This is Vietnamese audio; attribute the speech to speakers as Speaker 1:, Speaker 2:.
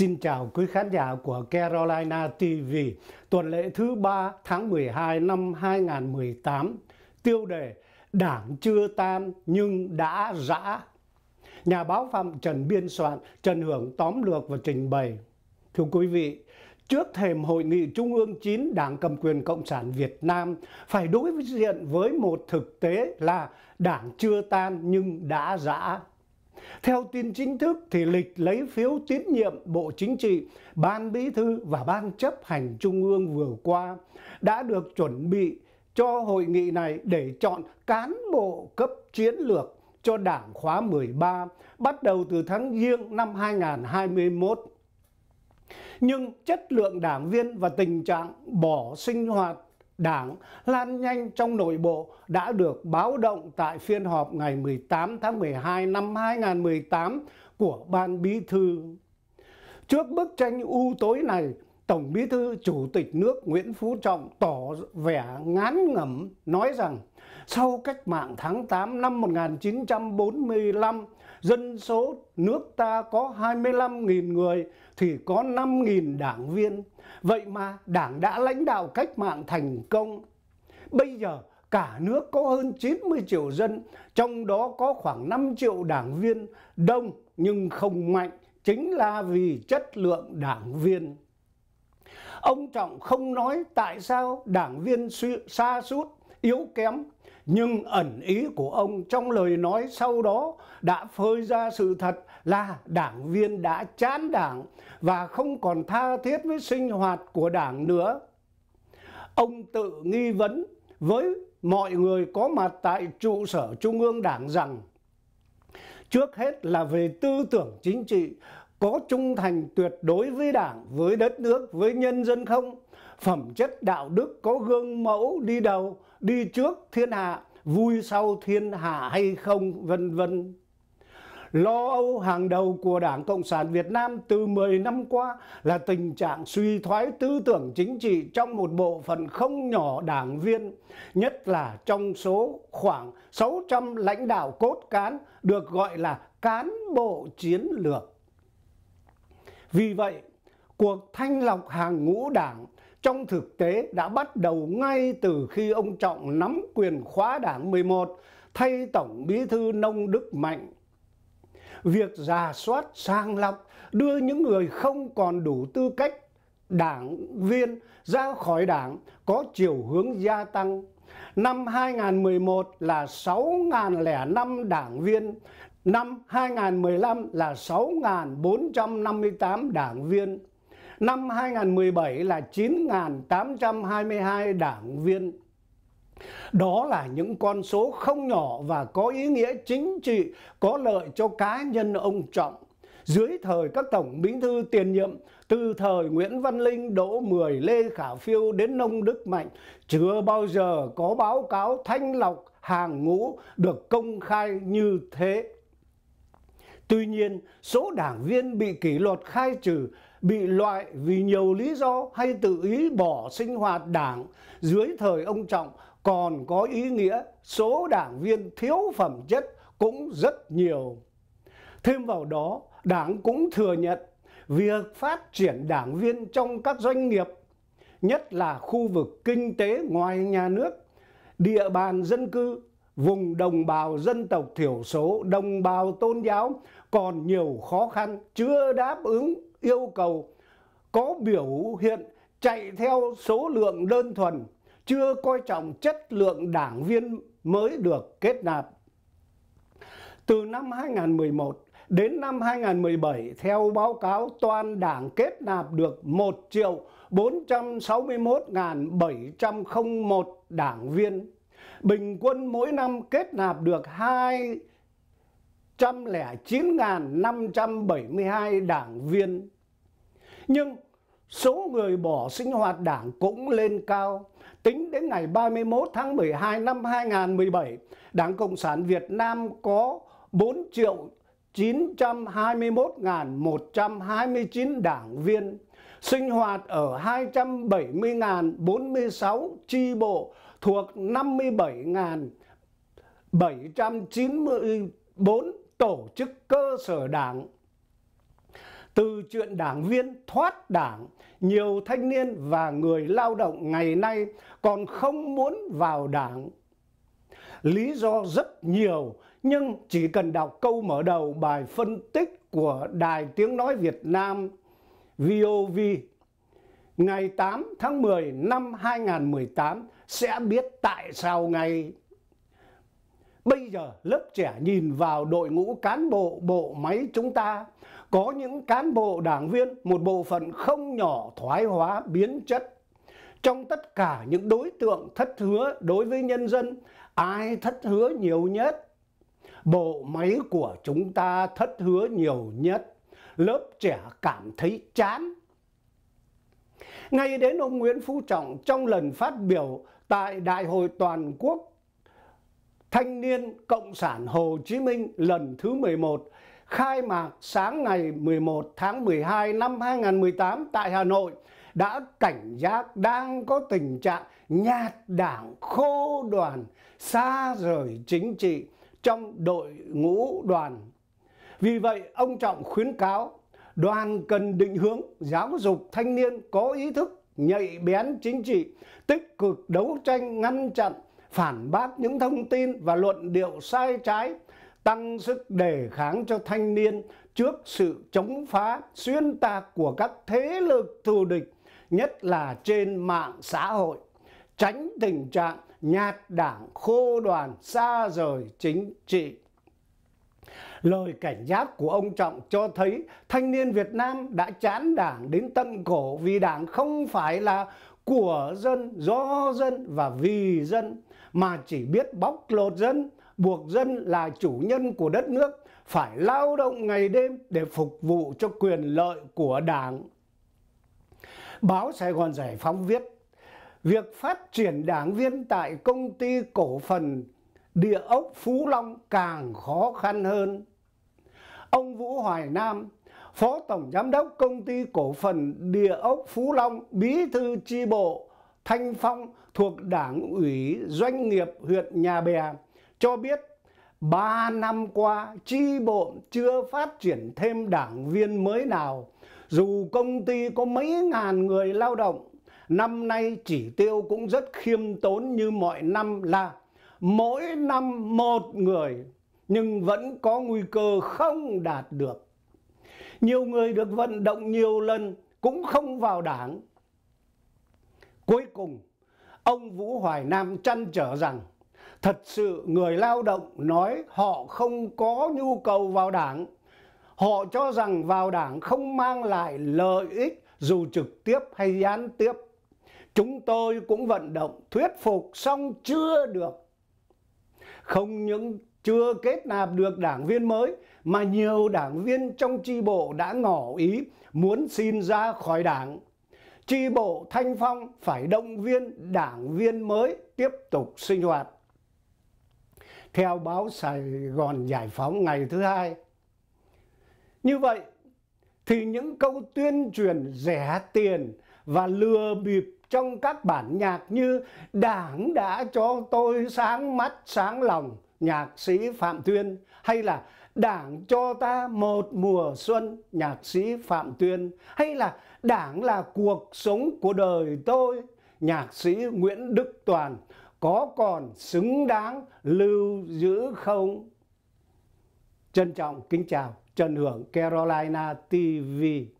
Speaker 1: Xin chào quý khán giả của Carolina TV. Tuần lễ thứ 3 tháng 12 năm 2018, tiêu đề Đảng chưa tan nhưng đã rã. Nhà báo Phạm Trần biên soạn, Trần Hưởng tóm lược và trình bày. Thưa quý vị, trước thềm hội nghị Trung ương 9 Đảng cầm quyền Cộng sản Việt Nam phải đối diện với một thực tế là Đảng chưa tan nhưng đã rã. Theo tin chính thức thì lịch lấy phiếu tín nhiệm Bộ Chính trị, Ban Bí thư và Ban chấp hành Trung ương vừa qua đã được chuẩn bị cho hội nghị này để chọn cán bộ cấp chiến lược cho Đảng khóa 13 bắt đầu từ tháng Giêng năm 2021. Nhưng chất lượng đảng viên và tình trạng bỏ sinh hoạt Đảng lan nhanh trong nội bộ đã được báo động tại phiên họp ngày 18 tháng 12 năm 2018 của Ban Bí Thư. Trước bức tranh u tối này, Tổng Bí Thư Chủ tịch nước Nguyễn Phú Trọng tỏ vẻ ngán ngẩm nói rằng sau cách mạng tháng 8 năm 1945, dân số nước ta có 25.000 người thì có 5.000 đảng viên. Vậy mà đảng đã lãnh đạo cách mạng thành công. Bây giờ cả nước có hơn 90 triệu dân, trong đó có khoảng 5 triệu đảng viên, đông nhưng không mạnh, chính là vì chất lượng đảng viên. Ông Trọng không nói tại sao đảng viên xa suốt yếu kém nhưng ẩn ý của ông trong lời nói sau đó đã phơi ra sự thật là đảng viên đã chán đảng và không còn tha thiết với sinh hoạt của đảng nữa. Ông tự nghi vấn với mọi người có mặt tại trụ sở Trung ương Đảng rằng trước hết là về tư tưởng chính trị có trung thành tuyệt đối với đảng, với đất nước, với nhân dân không? Phẩm chất đạo đức có gương mẫu đi đầu, đi trước thiên hạ vui sau thiên hạ hay không vân vân lo âu hàng đầu của Đảng Cộng sản Việt Nam từ 10 năm qua là tình trạng suy thoái tư tưởng chính trị trong một bộ phận không nhỏ đảng viên, nhất là trong số khoảng 600 lãnh đạo cốt cán được gọi là cán bộ chiến lược. Vì vậy, cuộc thanh lọc hàng ngũ đảng trong thực tế đã bắt đầu ngay từ khi ông Trọng nắm quyền khóa đảng 11 thay Tổng Bí thư Nông Đức Mạnh. Việc giả soát sàng lọc đưa những người không còn đủ tư cách đảng viên ra khỏi đảng có chiều hướng gia tăng. Năm 2011 là 6.005 đảng viên, năm 2015 là 6.458 đảng viên. Năm 2017 là 9.822 đảng viên đó là những con số không nhỏ và có ý nghĩa chính trị, có lợi cho cá nhân ông Trọng. Dưới thời các tổng bí thư tiền nhiệm, từ thời Nguyễn Văn Linh, Đỗ Mười, Lê Khả Phiêu đến Nông Đức Mạnh, chưa bao giờ có báo cáo thanh lọc hàng ngũ được công khai như thế. Tuy nhiên, số đảng viên bị kỷ luật khai trừ bị loại vì nhiều lý do hay tự ý bỏ sinh hoạt đảng dưới thời ông Trọng còn có ý nghĩa số đảng viên thiếu phẩm chất cũng rất nhiều. Thêm vào đó, đảng cũng thừa nhận việc phát triển đảng viên trong các doanh nghiệp, nhất là khu vực kinh tế ngoài nhà nước, địa bàn dân cư, vùng đồng bào dân tộc thiểu số, đồng bào tôn giáo còn nhiều khó khăn chưa đáp ứng yêu cầu có biểu hiện chạy theo số lượng đơn thuần, chưa coi trọng chất lượng đảng viên mới được kết nạp. Từ năm 2011 đến năm 2017, theo báo cáo toàn đảng kết nạp được 1 triệu 461.701 đảng viên. Bình quân mỗi năm kết nạp được 2 109.572 đảng viên. Nhưng số người bỏ sinh hoạt đảng cũng lên cao. Tính đến ngày 31 tháng 12 năm 2017, Đảng Cộng sản Việt Nam có 4 triệu 921.129 đảng viên, sinh hoạt ở 270.046 chi bộ thuộc 57.794 tổ chức cơ sở đảng từ chuyện đảng viên thoát đảng, nhiều thanh niên và người lao động ngày nay còn không muốn vào đảng. Lý do rất nhiều, nhưng chỉ cần đọc câu mở đầu bài phân tích của Đài Tiếng Nói Việt Nam VOV ngày 8 tháng 10 năm 2018 sẽ biết tại sao ngay. Bây giờ lớp trẻ nhìn vào đội ngũ cán bộ bộ máy chúng ta có những cán bộ đảng viên một bộ phận không nhỏ thoái hóa biến chất. Trong tất cả những đối tượng thất hứa đối với nhân dân, ai thất hứa nhiều nhất? Bộ máy của chúng ta thất hứa nhiều nhất. Lớp trẻ cảm thấy chán. Ngay đến ông Nguyễn Phú Trọng trong lần phát biểu tại Đại hội Toàn quốc Thanh niên Cộng sản Hồ Chí Minh lần thứ 11 khai mạc sáng ngày 11 tháng 12 năm 2018 tại Hà Nội đã cảnh giác đang có tình trạng nhạt đảng khô đoàn xa rời chính trị trong đội ngũ đoàn. Vì vậy, ông Trọng khuyến cáo đoàn cần định hướng giáo dục thanh niên có ý thức nhạy bén chính trị, tích cực đấu tranh ngăn chặn phản bác những thông tin và luận điệu sai trái, tăng sức đề kháng cho thanh niên trước sự chống phá, xuyên tạc của các thế lực thù địch, nhất là trên mạng xã hội, tránh tình trạng nhạt đảng khô đoàn xa rời chính trị. Lời cảnh giác của ông Trọng cho thấy thanh niên Việt Nam đã chán đảng đến tận cổ vì đảng không phải là của dân, do dân và vì dân mà chỉ biết bóc lột dân, buộc dân là chủ nhân của đất nước phải lao động ngày đêm để phục vụ cho quyền lợi của Đảng. Báo Sài Gòn Giải phóng viết, việc phát triển đảng viên tại công ty cổ phần địa ốc Phú Long càng khó khăn hơn. Ông Vũ Hoài Nam, Phó Tổng Giám đốc Công ty Cổ phần Địa ốc Phú Long, Bí thư chi bộ, Thanh Phong thuộc Đảng ủy Doanh nghiệp huyện Nhà Bè cho biết 3 năm qua chi bộ chưa phát triển thêm đảng viên mới nào dù công ty có mấy ngàn người lao động năm nay chỉ tiêu cũng rất khiêm tốn như mọi năm là mỗi năm một người nhưng vẫn có nguy cơ không đạt được nhiều người được vận động nhiều lần cũng không vào đảng Cuối cùng, ông Vũ Hoài Nam chăn trở rằng thật sự người lao động nói họ không có nhu cầu vào đảng. Họ cho rằng vào đảng không mang lại lợi ích dù trực tiếp hay gián tiếp. Chúng tôi cũng vận động thuyết phục xong chưa được. Không những chưa kết nạp được đảng viên mới mà nhiều đảng viên trong tri bộ đã ngỏ ý muốn xin ra khỏi đảng Tri bộ Thanh Phong phải động viên đảng viên mới tiếp tục sinh hoạt. Theo báo Sài Gòn Giải Phóng ngày thứ hai. Như vậy thì những câu tuyên truyền rẻ tiền và lừa bịp trong các bản nhạc như Đảng đã cho tôi sáng mắt sáng lòng nhạc sĩ Phạm Tuyên hay là Đảng cho ta một mùa xuân nhạc sĩ Phạm Tuyên hay là Đảng là cuộc sống của đời tôi nhạc sĩ Nguyễn Đức Toàn có còn xứng đáng lưu giữ không? Trân trọng kính chào Trần Hưởng Carolina TV.